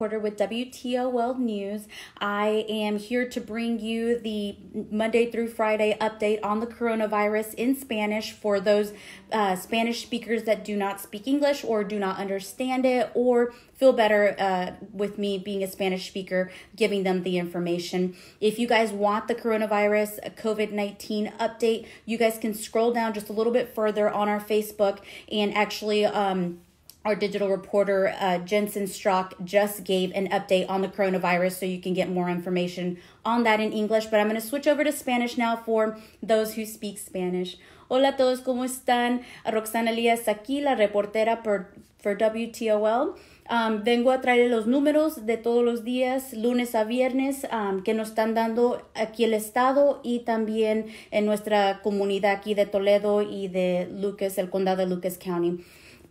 Porter with WTO World News. I am here to bring you the Monday through Friday update on the coronavirus in Spanish for those uh, Spanish speakers that do not speak English or do not understand it or feel better uh, with me being a Spanish speaker, giving them the information. If you guys want the coronavirus COVID 19 update, you guys can scroll down just a little bit further on our Facebook and actually. Um, our digital reporter uh, Jensen Strock just gave an update on the coronavirus, so you can get more information on that in English. But I'm going to switch over to Spanish now for those who speak Spanish. Hola a todos, ¿cómo están? Roxana Lías aquí, la reportera por, for WTOL. Um, vengo a traer los números de todos los días, lunes a viernes, um, que nos están dando aquí el estado y también en nuestra comunidad aquí de Toledo y de Lucas, el condado de Lucas County.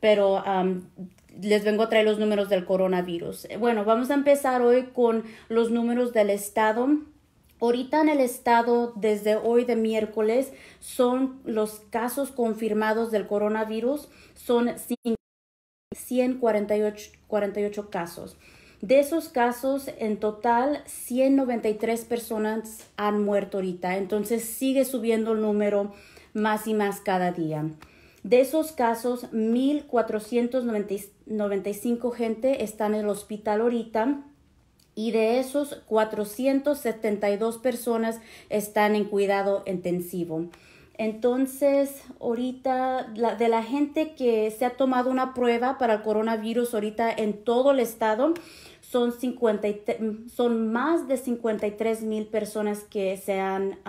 pero les vengo a traer los números del coronavirus. Bueno, vamos a empezar hoy con los números del estado. Ahorita en el estado, desde hoy de miércoles, son los casos confirmados del coronavirus, son 148 casos. De esos casos, en total, 193 personas han muerto ahorita. Entonces sigue subiendo el número más y más cada día. De esos casos, 1.495 gente están en el hospital ahorita y de esos 472 personas están en cuidado intensivo. Entonces, ahorita, de la gente que se ha tomado una prueba para el coronavirus ahorita en todo el estado, son, son más de 53 mil personas que se han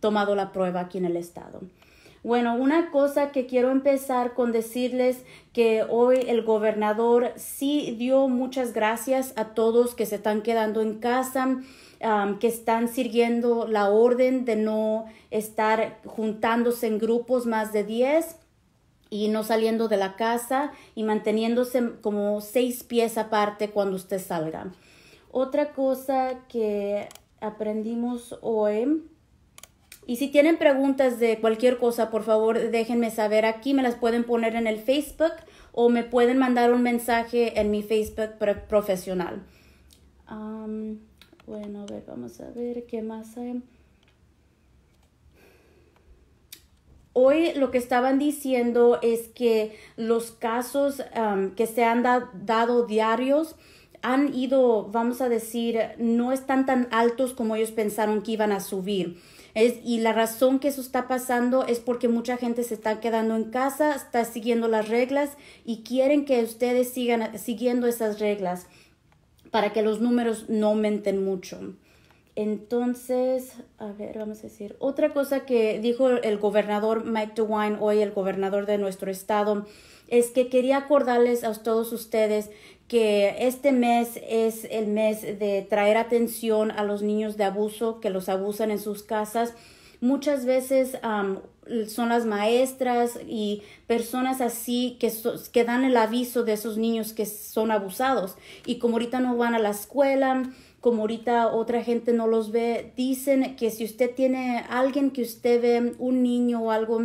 tomado la prueba aquí en el estado. Bueno, una cosa que quiero empezar con decirles que hoy el gobernador sí dio muchas gracias a todos que se están quedando en casa, que están siguiendo la orden de no estar juntándose en grupos más de 10 y no saliendo de la casa y manteniéndose como seis pies aparte cuando usted salga. Otra cosa que aprendimos hoy y si tienen preguntas de cualquier cosa, por favor déjenme saber aquí, me las pueden poner en el Facebook o me pueden mandar un mensaje en mi Facebook profesional. bueno, a ver, vamos a ver qué más hay. Hoy lo que estaban diciendo es que los casos que se han dado diarios han ido, vamos a decir, no están tan altos como ellos pensaron que iban a subir es, y la razón que eso está pasando es porque mucha gente se está quedando en casa, está siguiendo las reglas y quieren que ustedes sigan siguiendo esas reglas para que los números no aumenten mucho. Entonces, a ver, vamos a decir, otra cosa que dijo el gobernador Mike DeWine hoy, el gobernador de nuestro estado, es que quería acordarles a todos ustedes que este mes es el mes de traer atención a los niños de abuso que los abusan en sus casas. Muchas veces son las maestras y personas así que, que dan el aviso de esos niños que son abusados y como ahorita no van a la escuela, como ahorita otra gente no los ve, dicen que si usted tiene alguien que usted ve, un niño o algo,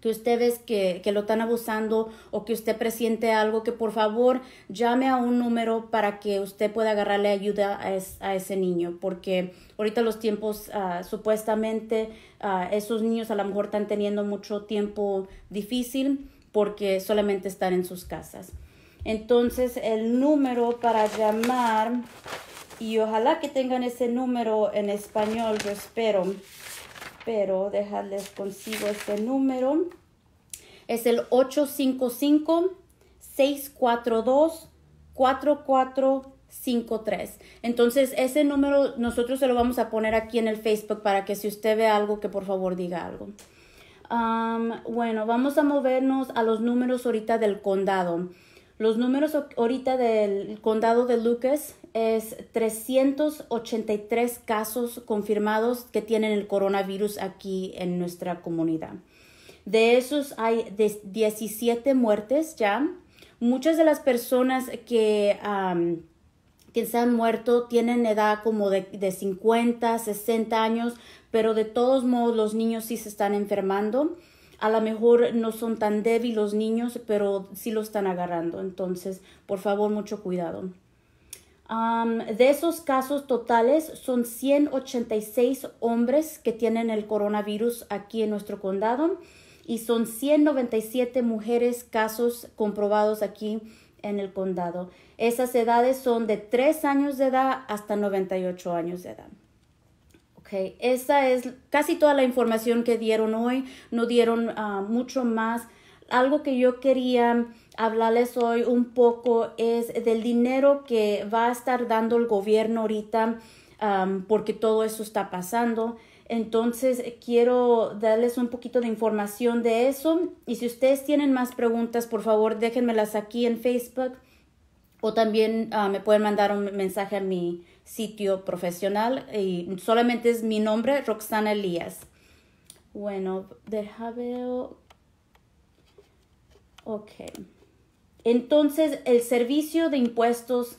que usted ve que, lo están abusando o que usted presiente algo, que por favor llame a un número para que usted pueda agarrarle ayuda a, ese niño, porque ahorita los tiempos ah, supuestamente ah, esos niños a lo mejor están teniendo mucho tiempo difícil porque solamente están en sus casas. Entonces el número para llamar y ojalá que tengan ese número en español, yo espero. Pero dejarles consigo este número. Es el 855-642-4453. Entonces, ese número nosotros se lo vamos a poner aquí en el Facebook para que si usted ve algo, que por favor diga algo. bueno, vamos a movernos a los números ahorita del condado. Los números ahorita del condado de Lucas es 383 casos confirmados que tienen el coronavirus aquí en nuestra comunidad. De esos hay 17 muertes ya. Muchas de las personas que, que se han muerto tienen edad como de, de 50, 60 años, pero de todos modos los niños sí se están enfermando a lo mejor no son tan débiles los niños, pero sí lo están agarrando. Entonces, por favor, mucho cuidado. de esos casos totales, son 186 hombres que tienen el coronavirus aquí en nuestro condado y son 197 mujeres casos comprobados aquí en el condado. Esas edades son de 3 años de edad hasta 98 años de edad. Esa es casi toda la información que dieron hoy, no dieron ah, mucho más. Algo que yo quería hablarles hoy un poco es del dinero que va a estar dando el gobierno ahorita porque todo eso está pasando. Entonces quiero darles un poquito de información de eso y si ustedes tienen más preguntas, por favor déjenmelas aquí en Facebook o también ah, me pueden mandar un mensaje a mi, sitio profesional y solamente es mi nombre, Roxana Elías. Bueno, deja veo. Ok. Entonces, el Servicio de Impuestos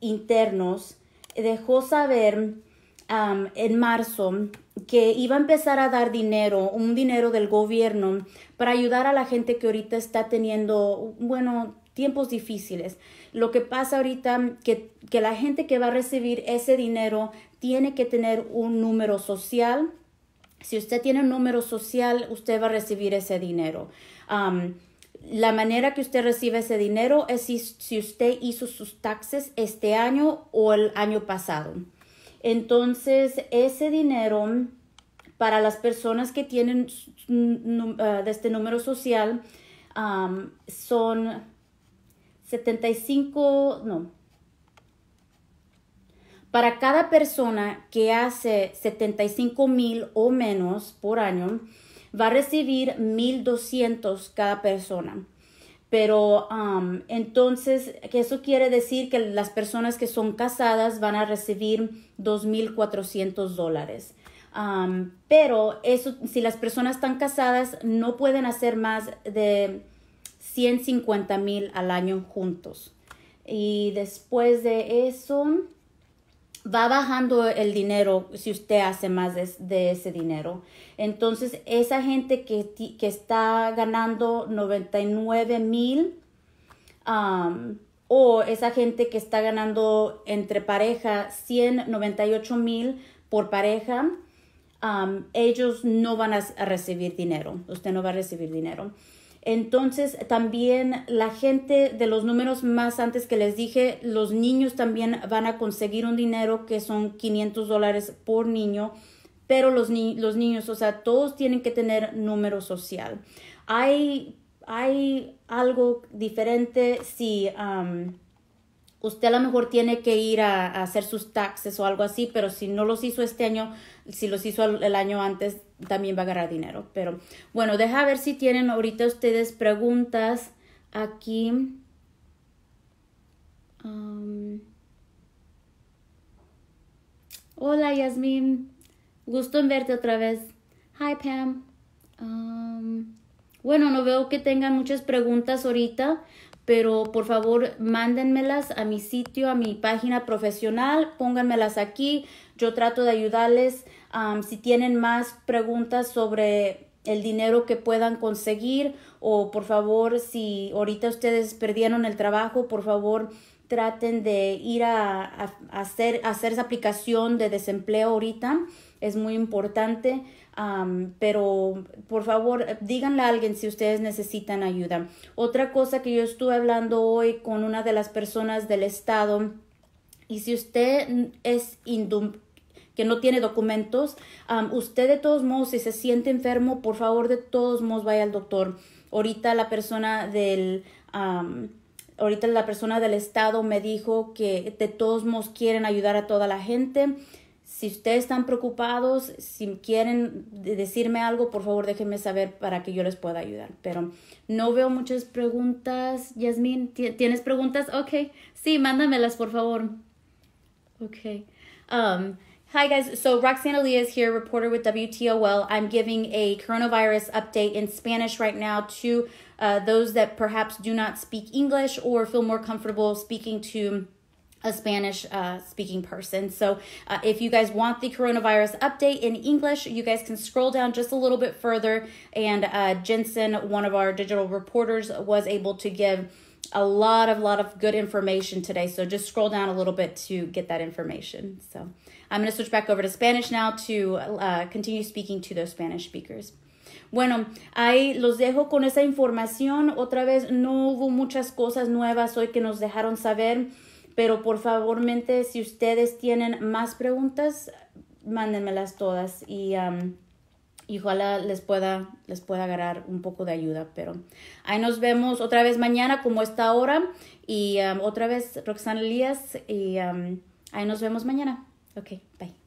Internos dejó saber en marzo que iba a empezar a dar dinero, un dinero del gobierno, para ayudar a la gente que ahorita está teniendo, bueno, tiempos difíciles. Lo que pasa ahorita, que, que la gente que va a recibir ese dinero tiene que tener un número social. Si usted tiene un número social, usted va a recibir ese dinero. Um, la manera que usted recibe ese dinero es si, usted hizo sus taxes este año o el año pasado. Entonces, ese dinero para las personas que tienen eh, de este número social um, son 75, no. Para cada persona que hace 75 mil o menos por año, va a recibir 1.200 cada persona. Pero um, entonces, eso quiere decir que las personas que son casadas van a recibir 2.400 dólares. Um, pero eso, si las personas están casadas, no pueden hacer más de 150 mil al año juntos. Y después de eso, va bajando el dinero si usted hace más de, ese dinero. Entonces, esa gente que, que está ganando 99 mil o esa gente que está ganando entre pareja 198 mil por pareja, ellos no van a recibir dinero. Usted no va a recibir dinero. Entonces también la gente de los números más antes que les dije, los niños también van a conseguir un dinero que son 500 dólares por niño, pero los, los niños, o sea, todos tienen que tener número social. Hay, hay algo diferente si usted a lo mejor tiene que ir a hacer sus taxes o algo así, pero si no los hizo este año, si los hizo el año antes, también va a agarrar dinero. Pero bueno, deja ver si tienen ahorita ustedes preguntas aquí. Um, hola Yasmin, gusto en verte otra vez. Hi Pam. Um, bueno, no veo que tengan muchas preguntas ahorita pero por favor mándenmelas a mi sitio, a mi página profesional, pónganmelas aquí. Yo trato de ayudarles si tienen más preguntas sobre el dinero que puedan conseguir o por favor si ahorita ustedes perdieron el trabajo, por favor traten de ir a, a hacer esa aplicación de desempleo ahorita es muy importante. pero por favor, díganle a alguien si ustedes necesitan ayuda. Otra cosa que yo estuve hablando hoy con una de las personas del estado, y si usted es que no tiene documentos, usted de todos modos, si se siente enfermo, por favor, de todos modos vaya al doctor. Ahorita la persona del... ahorita la persona del estado me dijo que de todos modos quieren ayudar a toda la gente Si ustedes están preocupados, si quieren decirme algo, por favor déjenme saber para que yo les pueda ayudar. Pero no veo muchas preguntas. Yasmin, ¿tienes preguntas? Ok, sí, mándamelas, por favor. Ok. Um, Hi, guys. So, Roxana Lee is here, reporter with WTOL. I'm giving a coronavirus update in Spanish right now to uh, those that perhaps do not speak English or feel more comfortable speaking to a Spanish uh, speaking person. So, uh, if you guys want the coronavirus update in English, you guys can scroll down just a little bit further. And uh, Jensen, one of our digital reporters, was able to give a lot of lot of good information today. So just scroll down a little bit to get that information. So I'm going to switch back over to Spanish now to uh, continue speaking to those Spanish speakers. Bueno, ahí los dejo con esa información. Otra vez, no hubo muchas cosas nuevas hoy que nos dejaron saber. Pero por favor, mente, si ustedes tienen más preguntas, mándenmelas todas y, y ojalá les pueda, les pueda agarrar un poco de ayuda. Pero ahí nos vemos otra vez mañana como está ahora. y otra vez Roxana Elías y ahí nos vemos mañana. Ok, bye.